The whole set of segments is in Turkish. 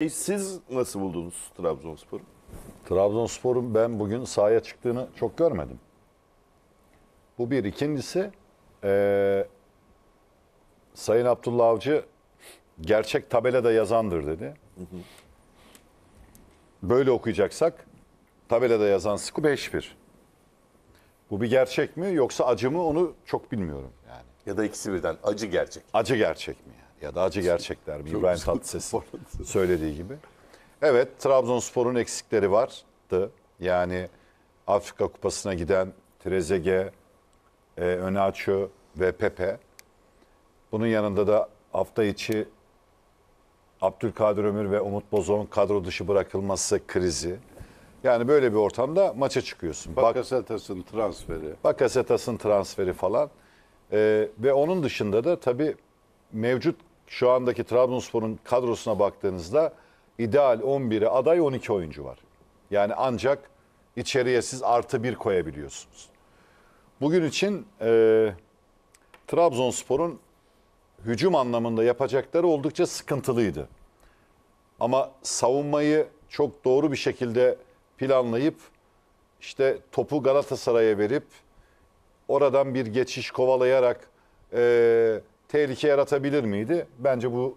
E, siz nasıl buldunuz Trabzonspor'u? Trabzonspor'un ben bugün sahaya çıktığını çok görmedim. Bu bir. ikincisi e, Sayın Abdullah Avcı gerçek tabelada yazandır dedi. Hı hı. Böyle okuyacaksak tabelada yazan sıkı 5-1. Bu bir gerçek mi yoksa acı mı onu çok bilmiyorum yani. Ya da ikisi birden acı gerçek. Acı gerçek mi yani? ya da acı gerçekler mi İbrahim Tatlıses söylediği gibi. Evet Trabzonspor'un eksikleri vardı. Yani Afrika Kupası'na giden Trezege, e, Önaço ve Pepe. Bunun yanında da hafta içi Abdülkadir Ömür ve Umut Bozok'un kadro dışı bırakılması krizi. Yani böyle bir ortamda maça çıkıyorsun. Bakasetas'ın transferi. Bakasetas'ın transferi falan. Ee, ve onun dışında da tabii mevcut şu andaki Trabzonspor'un kadrosuna baktığınızda ideal 11'e aday 12 oyuncu var. Yani ancak içeriye siz artı bir koyabiliyorsunuz. Bugün için e, Trabzonspor'un hücum anlamında yapacakları oldukça sıkıntılıydı. Ama savunmayı çok doğru bir şekilde planlayıp işte topu Galatasaray'a verip oradan bir geçiş kovalayarak e, tehlike yaratabilir miydi? Bence bu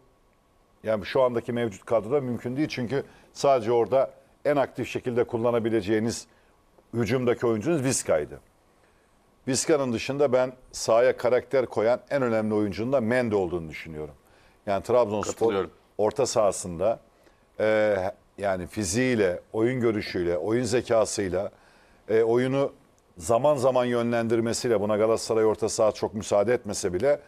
yani şu andaki mevcut kadroda mümkün değil. Çünkü sadece orada en aktif şekilde kullanabileceğiniz hücumdaki oyuncunuz Vizca'ydı. Vizca'nın dışında ben sahaya karakter koyan en önemli oyuncunun da Mende olduğunu düşünüyorum. Yani Trabzonspor orta sahasında e, yani fiziğiyle, oyun görüşüyle, oyun zekasıyla, e, oyunu zaman zaman yönlendirmesiyle buna Galatasaray orta saha çok müsaade etmese bile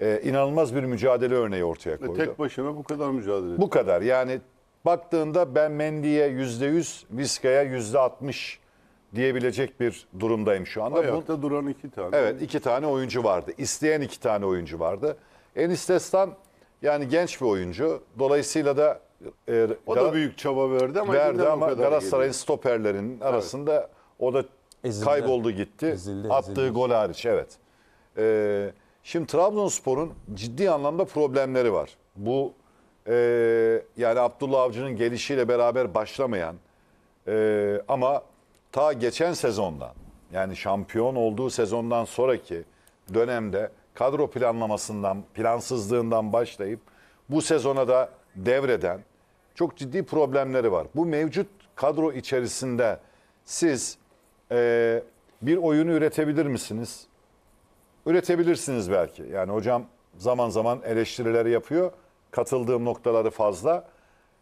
e, inanılmaz bir mücadele örneği ortaya koydu. Tek başına bu kadar mücadele etti. Bu kadar yani baktığında ben Mendy'ye %100, Vizca'ya altmış diyebilecek bir durumdayım şu anda. Ayakta bu, duran iki tane. Evet iki tane oyuncu vardı. İsteyen iki tane oyuncu vardı. Enis Destan yani genç bir oyuncu. Dolayısıyla da e, o da büyük çaba verdi ama verdi ama Galatasaray'ın stoperlerinin arasında evet. o da Ezildi. kayboldu gitti. Ezildi, ezildi. Attığı gol hariç evet. Eee Şimdi Trabzonspor'un ciddi anlamda problemleri var. Bu e, yani Abdullah Avcı'nın gelişiyle beraber başlamayan e, ama ta geçen sezondan yani şampiyon olduğu sezondan sonraki dönemde kadro planlamasından, plansızlığından başlayıp bu sezona da devreden çok ciddi problemleri var. Bu mevcut kadro içerisinde siz e, bir oyunu üretebilir misiniz? üretebilirsiniz belki. Yani hocam zaman zaman eleştirileri yapıyor. Katıldığım noktaları fazla.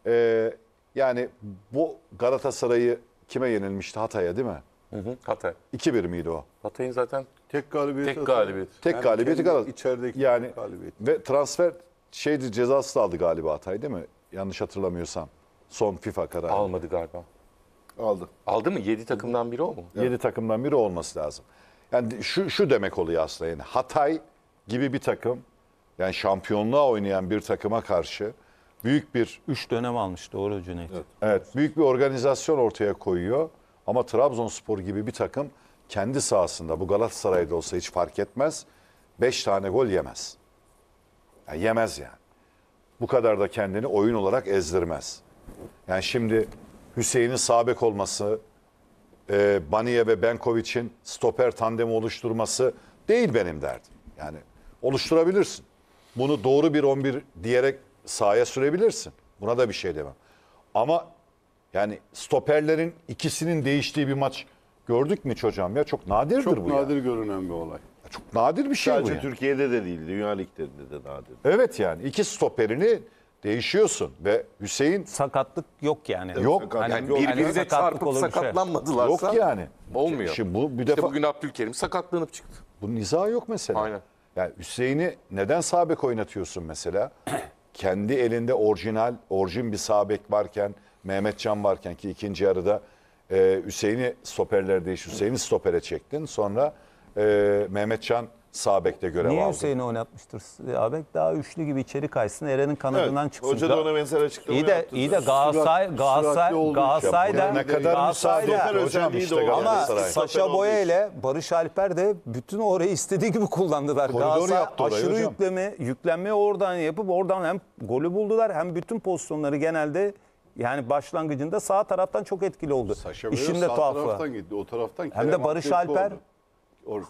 Ee, yani bu Galatasaray'ı kime yenilmişti? Hatay'a değil mi? Hı hı. Hatay. 2-1 miydi o? Hatay'ın zaten tek galibiyeti. Tek galibiyet. Tek galibiyeti Galatasaray. İçerideki yani galibiyet. ve transfer şeydi cezası da aldı galiba Hatay değil mi? Yanlış hatırlamıyorsam. Son FIFA kararı. Almadı galiba. Aldı. Aldı mı? 7 takımdan biri o mu? 7 evet. takımdan biri olması lazım. Yani şu, şu demek oluyor aslında yani Hatay gibi bir takım yani şampiyonluğa oynayan bir takıma karşı büyük bir Üç dönem almış doğru Cüneyt. Evet. evet büyük bir organizasyon ortaya koyuyor. Ama Trabzonspor gibi bir takım kendi sahasında bu Galatasaray'da olsa hiç fark etmez. beş tane gol yemez. Yani yemez yani. Bu kadar da kendini oyun olarak ezdirmez. Yani şimdi Hüseyin'in sabek olması e, Baniye ve Benkovic'in stoper tandemi oluşturması değil benim derdim. Yani oluşturabilirsin. Bunu doğru bir 11 diyerek sahaya sürebilirsin. Buna da bir şey demem. Ama yani stoperlerin ikisinin değiştiği bir maç gördük mü çocuğum ya? Çok nadirdir çok bu Çok nadir yani. görünen bir olay. çok nadir bir şey Sadece bu. Sadece yani. Türkiye'de de değil, Dünya Ligleri'nde de nadir. Evet yani iki stoperini değişiyorsun ve Hüseyin Sakatlık yok yani. Yok. Hani Yani yok. birbirine sakatlık çarpıp olur bir şey. sakatlanmadılarsa yok yani. olmuyor. Şimdi bu bir İşte defa bugün Abdülkerim sakatlanıp çıktı. Bu izahı yok mesela. Aynen. Yani Hüseyin'i neden sabek oynatıyorsun mesela? Kendi elinde orijinal, orijin bir sabek varken, Mehmet Can varken ki ikinci yarıda e, Hüseyin'i stoperlerde iş, Hüseyin'i stopere çektin. Sonra e, Mehmet Can Sabek'te görev Niye aldı. Hüseyin'i oynatmıştır Sabek? Daha üçlü gibi içeri kaysın. Eren'in kanadından evet, çıksın. Hoca da ona benzer açıklama İyi de, yaptı. İyi de Galatasaray, Galatasaray, Galatasaray da... Ne kadar müsaade hocam işte Ama Saşa Boya ile Barış Alper de bütün orayı istediği gibi kullandılar. Koridor Galatasaray aşırı hocam. yükleme, yüklenmeyi oradan yapıp oradan hem golü buldular hem bütün pozisyonları genelde yani başlangıcında sağ taraftan çok etkili oldu. Saşa İşin de sağ tuhafı. taraftan gitti. O taraftan Hem de Barış Alper. Oldu.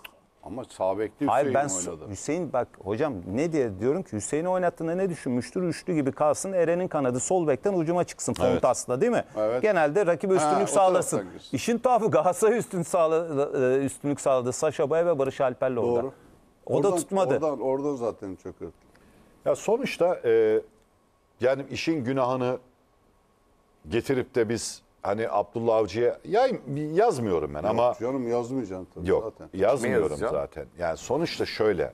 Ama sağ Hüseyin ben oynadı. Hüseyin bak hocam ne diye diyorum ki Hüseyin'i oynattığında ne düşünmüştür? Üçlü gibi kalsın Eren'in kanadı sol bekten ucuma çıksın evet. değil mi? Evet. Genelde rakip üstünlük ha, sağlasın. İşin tuhafı Galatasaray üstün sağla, e, üstünlük sağladı. Saşa Bay ve Barış Alper'le Doğru. orada. O oradan, da tutmadı. Oradan, oradan zaten çökürdü. Ya sonuçta e, yani işin günahını getirip de biz hani Abdullah Avcı'ya yay, yazmıyorum ben ama Yok canım yazmayacaksın tabii yok zaten. yazmıyorum zaten. Yani sonuçta şöyle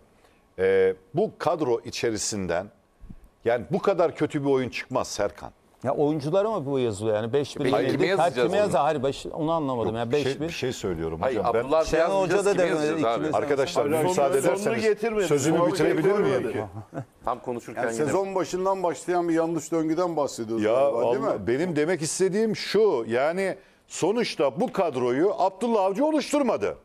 e, bu kadro içerisinden yani bu kadar kötü bir oyun çıkmaz Serkan. Ya oyunculara mı bu yazılıyor yani 5 bin. Hayır, kime yazacağız onu? yazar? Hayır beş, onu anlamadım ya 5 şey, 1. bir şey söylüyorum Hayır ben, Abdullah Şenol Hoca da demedi. yazacağız abi? Arkadaşlar müsaade sonunu- ederseniz getirmedi. sözümü bitirebilir miyim? Tam konuşurken Yani yine- sezon başından başlayan bir yanlış döngüden bahsediyoruz. Ya galiba, değil mi? benim demek istediğim şu. Yani sonuçta bu kadroyu Abdullah Avcı oluşturmadı.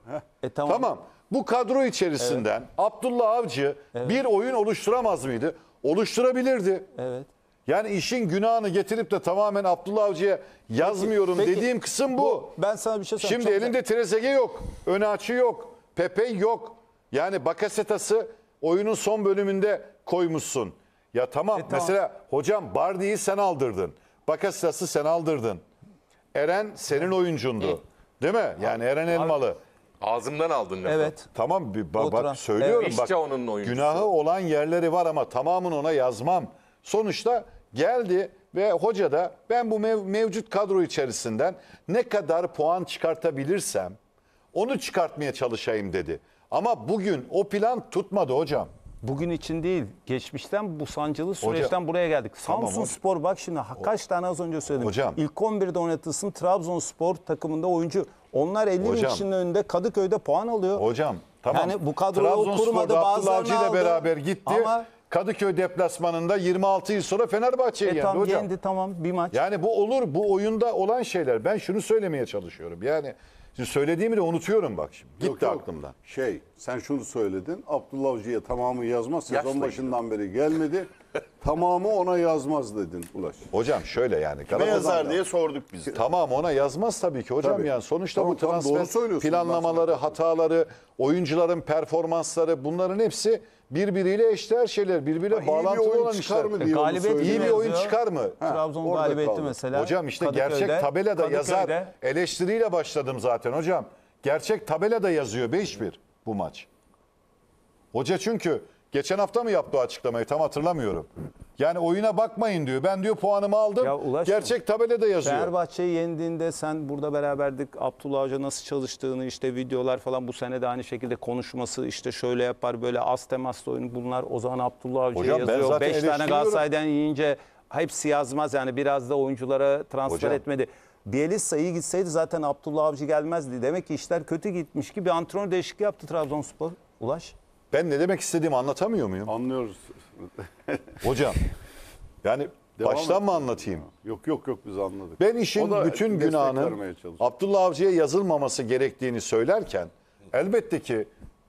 E, tamam. tamam. Bu kadro içerisinden Abdullah Avcı bir oyun oluşturamaz mıydı? Oluşturabilirdi. Evet. Yani işin günahını getirip de tamamen Abdullah Avcı'ya yazmıyorum Peki, dediğim kısım bu. Ben sana bir şey söyleyeyim. Şimdi elinde Trezeguet yok. Öne açı yok. Pepe yok. Yani Bakasetas'ı oyunun son bölümünde koymuşsun. Ya tamam, e, tamam. mesela hocam Bardi'yi sen aldırdın. Bakasitas'ı sen aldırdın. Eren senin oyuncundu. Değil mi? Yani Eren Elmalı. Ağzımdan aldın lafı. Evet. Tamam bir ba bak söylüyorum evet. bak. onun oyuncusu. Günahı olan yerleri var ama tamamını ona yazmam. Sonuçta geldi ve hoca da ben bu mev mevcut kadro içerisinden ne kadar puan çıkartabilirsem onu çıkartmaya çalışayım dedi. Ama bugün o plan tutmadı hocam. Bugün için değil, geçmişten bu sancılı süreçten hocam, buraya geldik. Samsun tamam, Spor bak şimdi kaç tane az önce söyledim. Hocam. İlk 11'de oynatılsın Trabzonspor takımında oyuncu. Onlar 50 hocam. kişinin önünde Kadıköy'de puan alıyor. Hocam tamam. Yani bu kadroyu kurmadı bazılarını aldı. beraber gitti. Ama Kadıköy deplasmanında 26 yıl sonra Fenerbahçe'ye e, geldi tam, hocam. Yendi tamam bir maç. Yani bu olur bu oyunda olan şeyler. Ben şunu söylemeye çalışıyorum. Yani Şimdi söylediğimi de unutuyorum bak şimdi. Gitti yok, yok. aklımdan. Şey sen şunu söyledin. Abdullah Avcı'ya tamamı yazmaz. Sezon Yaşla başından beri gelmedi. tamamı ona yazmaz dedin Ulaş. Hocam şöyle yani. Kime yazar diye sorduk biz. Tamam ona yazmaz tabii ki hocam tabii. yani. Sonuçta tamam, bu transfer doğru planlamaları, hataları, oyuncuların performansları bunların hepsi birbiriyle eşdeğer şeyler, birbiriyle bağlantılı bir olan işler. Mı diye galibiyet İyi bir oyun çıkar mı? Ha, Trabzon galibiyeti mesela. Hocam işte Kadıköy'de, gerçek tabelada Kadıköy'de. yazar. Eleştiriyle başladım zaten zaten hocam. Gerçek tabelada yazıyor 5-1 bu maç. Hoca çünkü geçen hafta mı yaptı o açıklamayı tam hatırlamıyorum. Yani oyuna bakmayın diyor. Ben diyor puanımı aldım. Ya Ulaş, Gerçek tabelada yazıyor. Fenerbahçe'yi yendiğinde sen burada beraberdik. Abdullah Hoca nasıl çalıştığını işte videolar falan bu sene de aynı şekilde konuşması işte şöyle yapar böyle az temaslı oyunu bunlar Ozan Abdullah Hoca'ya yazıyor. 5 tane Galatasaray'dan yiyince hepsi yazmaz yani biraz da oyunculara transfer Hocam. etmedi. Bielitsa'yı gitseydi zaten Abdullah Avcı gelmezdi. Demek ki işler kötü gitmiş ki bir antrenör değişikliği yaptı Trabzonspor. Ulaş. Ben ne demek istediğimi anlatamıyor muyum? Anlıyoruz. Hocam yani Devam baştan mı anlatayım? Yok yok yok biz anladık. Ben işin bütün günahının Abdullah Avcı'ya yazılmaması gerektiğini söylerken elbette ki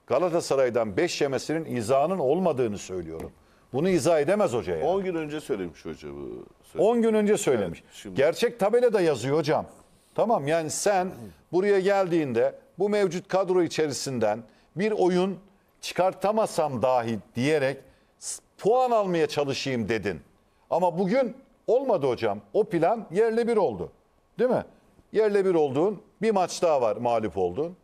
Galatasaray'dan 5 yemesinin izahının olmadığını söylüyorum. Bunu izah edemez hocaya. 10 gün önce söylemiş hoca bu. 10 gün önce söylemiş. Evet, şimdi. Gerçek tabelada yazıyor hocam. Tamam yani sen buraya geldiğinde bu mevcut kadro içerisinden bir oyun çıkartamasam dahi diyerek puan almaya çalışayım dedin. Ama bugün olmadı hocam. O plan yerle bir oldu. Değil mi? Yerle bir olduğun bir maç daha var mağlup oldun.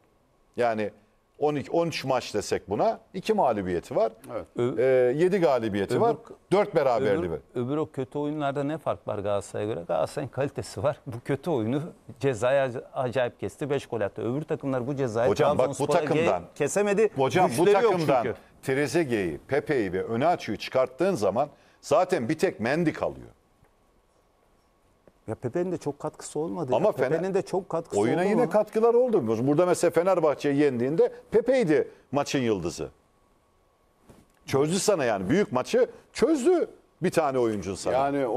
Yani 12 13 maç desek buna 2 mağlubiyeti var. Evet. E, ee, 7 galibiyeti öbür, var. 4 beraberliği var. Öbür, öbür o kötü oyunlarda ne fark var Galatasaray'a göre? Galatasaray'ın kalitesi var. Bu kötü oyunu cezaya acayip kesti. 5 gol attı. Öbür takımlar bu cezayı Hocam bak bu takımdan kesemedi. Hocam bu takımdan Trezeguet'i, Pepe'yi ve öne açıyı çıkarttığın zaman zaten bir tek Mendy kalıyor. Ya Pepe'nin de çok katkısı olmadı. Ama Pepe'nin de çok katkısı oyuna oldu. Oyuna yine katkılar oldu. Burada mesela Fenerbahçe'yi yendiğinde Pepe'ydi maçın yıldızı. Çözdü sana yani. Büyük maçı çözdü bir tane oyuncun sana. Yani o